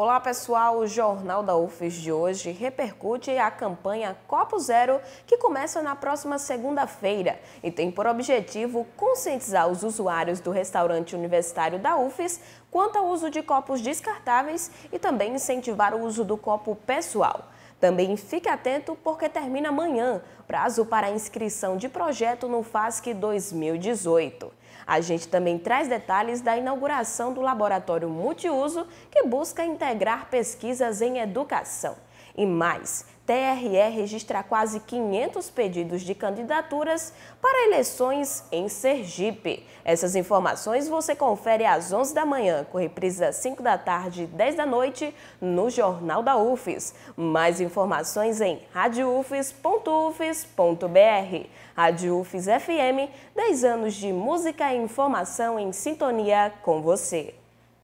Olá pessoal, o Jornal da UFES de hoje repercute a campanha Copo Zero, que começa na próxima segunda-feira e tem por objetivo conscientizar os usuários do restaurante universitário da UFES quanto ao uso de copos descartáveis e também incentivar o uso do copo pessoal. Também fique atento porque termina amanhã prazo para inscrição de projeto no FASC 2018. A gente também traz detalhes da inauguração do Laboratório Multiuso, que busca integrar pesquisas em educação. E mais, TRE registra quase 500 pedidos de candidaturas para eleições em Sergipe. Essas informações você confere às 11 da manhã, com reprisa às 5 da tarde e 10 da noite, no Jornal da UFES. Mais informações em radioufes.ufes.br. Rádio UFES FM, 10 anos de música e informação em sintonia com você.